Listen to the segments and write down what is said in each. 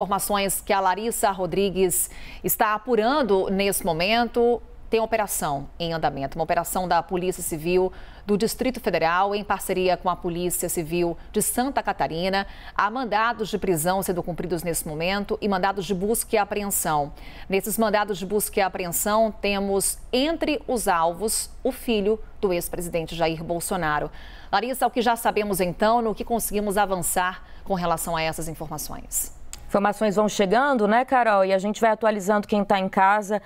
Informações que a Larissa Rodrigues está apurando nesse momento. Tem operação em andamento, uma operação da Polícia Civil do Distrito Federal, em parceria com a Polícia Civil de Santa Catarina. Há mandados de prisão sendo cumpridos nesse momento e mandados de busca e apreensão. Nesses mandados de busca e apreensão, temos entre os alvos o filho do ex-presidente Jair Bolsonaro. Larissa, o que já sabemos então, no que conseguimos avançar com relação a essas informações? Informações vão chegando, né, Carol? E a gente vai atualizando quem está em casa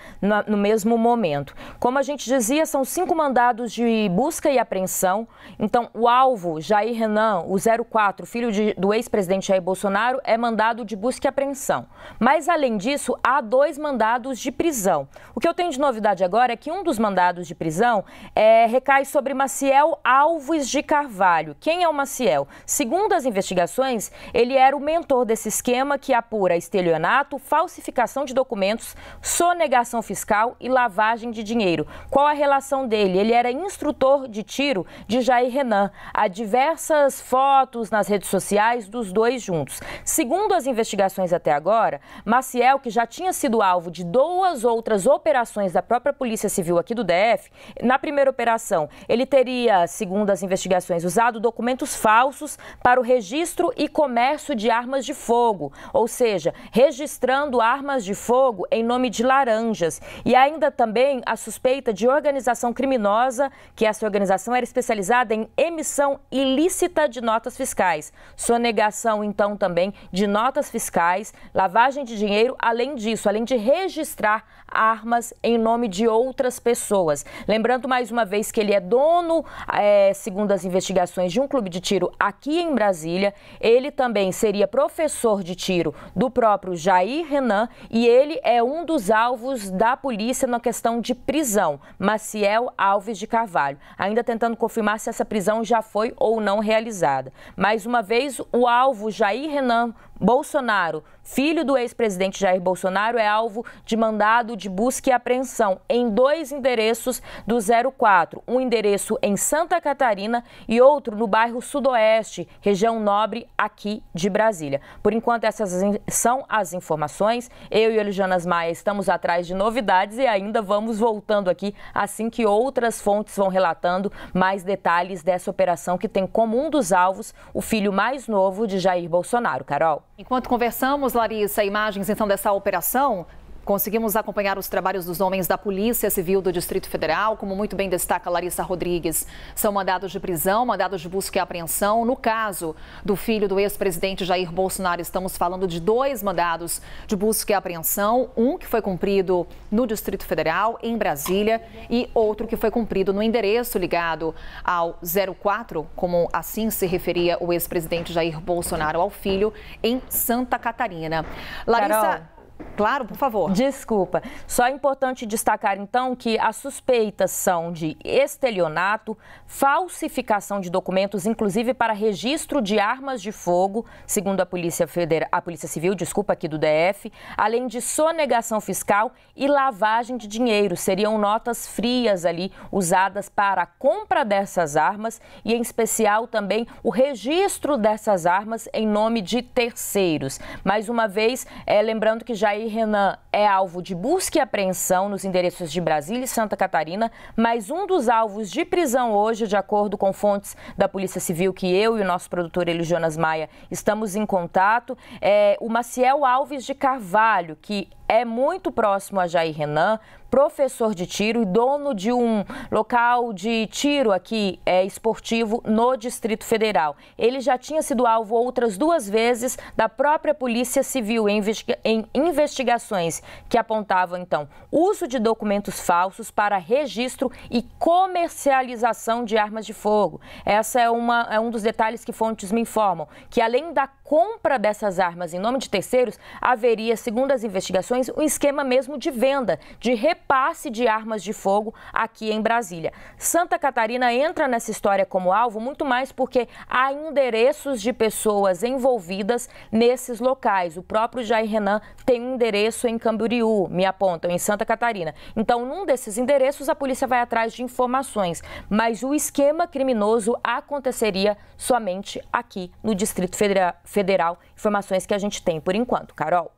no, mesmo momento. Como a gente dizia, são cinco mandados de busca e apreensão. Então, o alvo, Jair Renan, o 04, filho de, do ex-presidente Jair Bolsonaro, é mandado de busca e apreensão. Mas, além disso, há dois mandados de prisão. O que eu tenho de novidade agora é que um dos mandados de prisão é, recai sobre Maciel Alves de Carvalho. Quem é o Maciel? Segundo as investigações, ele era o mentor desse esquema que apura estelionato, falsificação de documentos, sonegação fiscal e lavagem de dinheiro. Qual a relação dele? Ele era instrutor de tiro de Jair Renan. Há diversas fotos nas redes sociais dos dois juntos. Segundo as investigações até agora, Maciel, que já tinha sido alvo de duas outras operações da própria Polícia Civil aqui do DF, na primeira operação, ele teria, segundo as investigações, usado documentos falsos para o registro e comércio de armas de fogo, ou ou seja, registrando armas de fogo em nome de laranjas. E ainda também a suspeita de organização criminosa, que essa organização era especializada em emissão ilícita de notas fiscais, sonegação então também de notas fiscais, lavagem de dinheiro, além disso, além de registrar armas em nome de outras pessoas. Lembrando mais uma vez que ele é dono, é, segundo as investigações, de um clube de tiro aqui em Brasília. Ele também seria professor de tiro do próprio Jair Renan e ele é um dos alvos da polícia na questão de prisão, Maciel Alves de Carvalho, ainda tentando confirmar se essa prisão já foi ou não realizada. Mais uma vez, o alvo Jair Renan Bolsonaro, filho do ex-presidente Jair Bolsonaro, é alvo de mandado de busca e apreensão em dois endereços do 04, um endereço em Santa Catarina e outro no bairro Sudoeste, região nobre aqui de Brasília. Por enquanto, essas são as informações. Eu e Elijanas Maia estamos atrás de novidades e ainda vamos voltando aqui assim que outras fontes vão relatando mais detalhes dessa operação que tem como um dos alvos o filho mais novo de Jair Bolsonaro. Carol. Enquanto conversamos, Larissa, imagens então dessa operação, Conseguimos acompanhar os trabalhos dos homens da Polícia Civil do Distrito Federal, como muito bem destaca Larissa Rodrigues. São mandados de prisão, mandados de busca e apreensão. No caso do filho do ex-presidente Jair Bolsonaro, estamos falando de dois mandados de busca e apreensão: um que foi cumprido no Distrito Federal, em Brasília, e outro que foi cumprido no endereço ligado ao 04, como assim se referia o ex-presidente Jair Bolsonaro ao filho, em Santa Catarina. Larissa. Carol. Claro, por favor. Desculpa. Só é importante destacar, então, que as suspeitas são de estelionato, falsificação de documentos, inclusive para registro de armas de fogo, segundo a Polícia, Federal, a Polícia Civil, desculpa, aqui do DF, além de sonegação fiscal e lavagem de dinheiro. Seriam notas frias ali usadas para a compra dessas armas e, em especial, também o registro dessas armas em nome de terceiros. Mais uma vez, é, lembrando que já aí, Renan é alvo de busca e apreensão nos endereços de Brasília e Santa Catarina, mas um dos alvos de prisão hoje, de acordo com fontes da Polícia Civil, que eu e o nosso produtor Eli Jonas Maia estamos em contato, é o Maciel Alves de Carvalho, que é muito próximo a Jair Renan, professor de tiro e dono de um local de tiro aqui é, esportivo no Distrito Federal. Ele já tinha sido alvo outras duas vezes da própria Polícia Civil em, investiga em investigações que apontavam então uso de documentos falsos para registro e comercialização de armas de fogo. Essa é uma é um dos detalhes que fontes me informam que além da compra dessas armas em nome de terceiros haveria, segundo as investigações operações um esquema mesmo de venda, de repasse de armas de fogo aqui em Brasília. Santa Catarina entra nessa história como alvo muito mais porque há endereços de pessoas envolvidas nesses locais. O próprio Jair Renan tem um endereço em Camboriú, me apontam, em Santa Catarina. Então, num desses endereços, a polícia vai atrás de informações, mas o esquema criminoso aconteceria somente aqui no Distrito Federal. Informações que a gente tem por enquanto, Carol.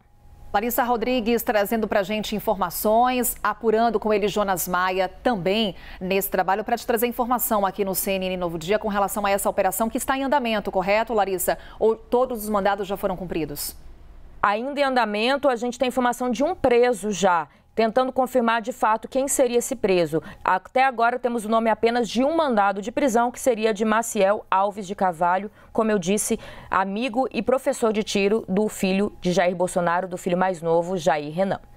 Larissa Rodrigues trazendo para a gente informações, apurando com ele Jonas Maia também nesse trabalho para te trazer informação aqui no CNN Novo Dia com relação a essa operação que está em andamento, correto, Larissa? Ou todos os mandados já foram cumpridos? ainda em andamento, a gente tem informação de um preso já tentando confirmar de fato quem seria esse preso. Até agora temos o nome apenas de um mandado de prisão, que seria de Maciel Alves de Carvalho, como eu disse, amigo e professor de tiro do filho de Jair Bolsonaro, do filho mais novo, Jair Renan.